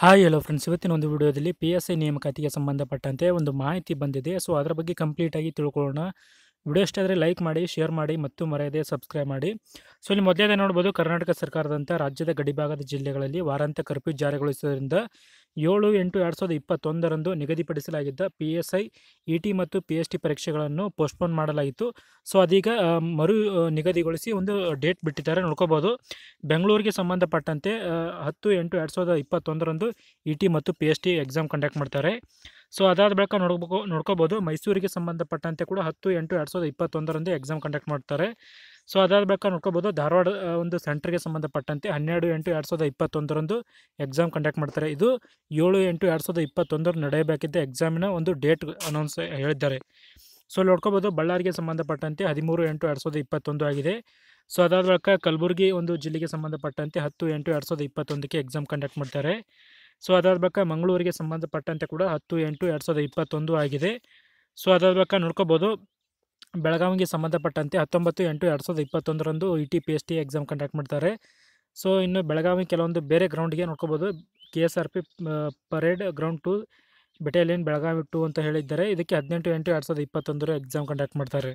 hi hello friends ಇವತ್ತಿನ ಒಂದು ವಿಡಿಯೋದಲ್ಲಿ ಪಿ ಎಸ್ ಐ ನೇಮಕಾತಿಗೆ ಸಂಬಂಧಪಟ್ಟಂತೆ ಒಂದು ಮಾಹಿತಿ ಬಂದಿದೆ ಸೊ ಅದರ ಬಗ್ಗೆ ಕಂಪ್ಲೀಟಾಗಿ ತಿಳ್ಕೊಳ್ಳೋಣ ವಿಡಿಯೋ ಇಷ್ಟ ಆದರೆ ಲೈಕ್ ಮಾಡಿ ಶೇರ್ ಮಾಡಿ ಮತ್ತು ಮರೆಯದೆ ಸಬ್ಸ್ಕ್ರೈಬ್ ಮಾಡಿ ಸೊ ಇಲ್ಲಿ ಮೊದಲೇದೇ ನೋಡ್ಬೋದು ಕರ್ನಾಟಕ ಸರ್ಕಾರದಂಥ ರಾಜ್ಯದ ಗಡಿಭಾಗದ ಜಿಲ್ಲೆಗಳಲ್ಲಿ ವಾರಾಂತ್ಯ ಕರ್ಫ್ಯೂ ಜಾರಿಗೊಳಿಸುವುದರಿಂದ ಏಳು ಎಂಟು ಎರಡು ಸಾವಿರದ ಇಪ್ಪತ್ತೊಂದರಂದು ನಿಗದಿಪಡಿಸಲಾಗಿದ್ದ P S I E T ಮತ್ತು ಪಿ ಎಸ್ ಟಿ ಪರೀಕ್ಷೆಗಳನ್ನು ಪೋಸ್ಟ್ಪೋನ್ ಮಾಡಲಾಗಿತ್ತು ಸೊ ಅದೀಗ ಮರು ನಿಗದಿಗೊಳಿಸಿ ಒಂದು ಡೇಟ್ ಬಿಟ್ಟಿದ್ದಾರೆ ನೋಡ್ಕೋಬೋದು ಬೆಂಗಳೂರಿಗೆ ಸಂಬಂಧಪಟ್ಟಂತೆ ಹತ್ತು ಎಂಟು ಎರಡು ಸಾವಿರದ ಇಪ್ಪತ್ತೊಂದರಂದು ಇ ಟಿ ಮತ್ತು P S T exam conduct ಮಾಡ್ತಾರೆ ಸೊ ಅದಾದ ಬಳಿಕ ನೋಡ್ಬೋ ನೋಡ್ಕೋಬೋದು ಮೈಸೂರಿಗೆ ಸಂಬಂಧಪಟ್ಟಂತೆ ಕೂಡ ಹತ್ತು ಎಂಟು ಎರಡು ಸಾವಿರದ ಇಪ್ಪತ್ತೊಂದರಂದು ಎಕ್ಸಾಮ್ ಕಂಡಕ್ಟ್ ಮಾಡ್ತಾರೆ ಸೊ ಅದಾದ ಬಳಿಕ ನೋಡ್ಕೋಬೋದು ಧಾರವಾಡ ಒಂದು ಸೆಂಟ್ರಿಗೆ ಸಂಬಂಧಪಟ್ಟಂತೆ ಹನ್ನೆರಡು ಎಂಟು ಎರಡು ಸಾವಿರದ ಇಪ್ಪತ್ತೊಂದರಂದು ಎಕ್ಸಾಮ್ ಕಂಡಕ್ಟ್ ಮಾಡ್ತಾರೆ ಇದು ಏಳು ಎಂಟು ಎರಡು ಸಾವಿರದ ಇಪ್ಪತ್ತೊಂದರ ನಡೆಯಬೇಕಿದ್ದ ಎಕ್ಸಾಮಿನ ಒಂದು ಡೇಟ್ ಅನೌನ್ಸ್ ಹೇಳಿದ್ದಾರೆ ಸೊ ನೋಡ್ಕೋಬೋದು ಬಳ್ಳಾರಿಗೆ ಸಂಬಂಧಪಟ್ಟಂತೆ ಹದಿಮೂರು ಎಂಟು ಎರಡು ಸಾವಿರದ ಇಪ್ಪತ್ತೊಂದು ಆಗಿದೆ ಸೊ ಅದಾದ ಬಳಿಕ ಕಲಬುರಗಿ ಒಂದು ಜಿಲ್ಲೆಗೆ ಸಂಬಂಧಪಟ್ಟಂತೆ ಹತ್ತು ಎಂಟು ಎರಡು ಸಾವಿರದ ಇಪ್ಪತ್ತೊಂದಕ್ಕೆ ಎಕ್ಸಾಮ್ ಕಂಡಕ್ಟ್ ಮಾಡ್ತಾರೆ ಸೊ ಅದಾದ ಬಳಿಕ ಮಂಗಳೂರಿಗೆ ಸಂಬಂಧಪಟ್ಟಂತೆ ಕೂಡ ಹತ್ತು ಎಂಟು ಎರಡು ಸಾವಿರದ ಇಪ್ಪತ್ತೊಂದು ಆಗಿದೆ ಸೊ ಅದಾದ ಬಳಿಕ ನೋಡ್ಕೋಬೋದು ಬೆಳಗಾವಿಗೆ ಸಂಬಂಧಪಟ್ಟಂತೆ ಹತ್ತೊಂಬತ್ತು ಎಂಟು ಎರಡು ಸಾವಿರದ ಇಪ್ಪತ್ತೊಂದರಂದು E T P S T exam conduct ಮಾಡ್ತಾರೆ ಸೊ ಇನ್ನು ಬೆಳಗಾವಿ ಕೆಲವೊಂದು ಬೇರೆ ಗ್ರೌಂಡ್ಗೆ ನೋಡ್ಕೋಬೋದು K S R P parade ground two battalion Belagavi two ಅಂತ ಹೇಳಿದ್ದಾರೆ ಇದಕ್ಕೆ ಹದಿನೆಂಟು ಎಂಟು ಎರಡು ಸಾವಿರದ ಇಪ್ಪತ್ತೊಂದರ ಎಕ್ಸಾಮ್ ಕಂಡಕ್ಟ್ ಮಾಡ್ತಾರೆ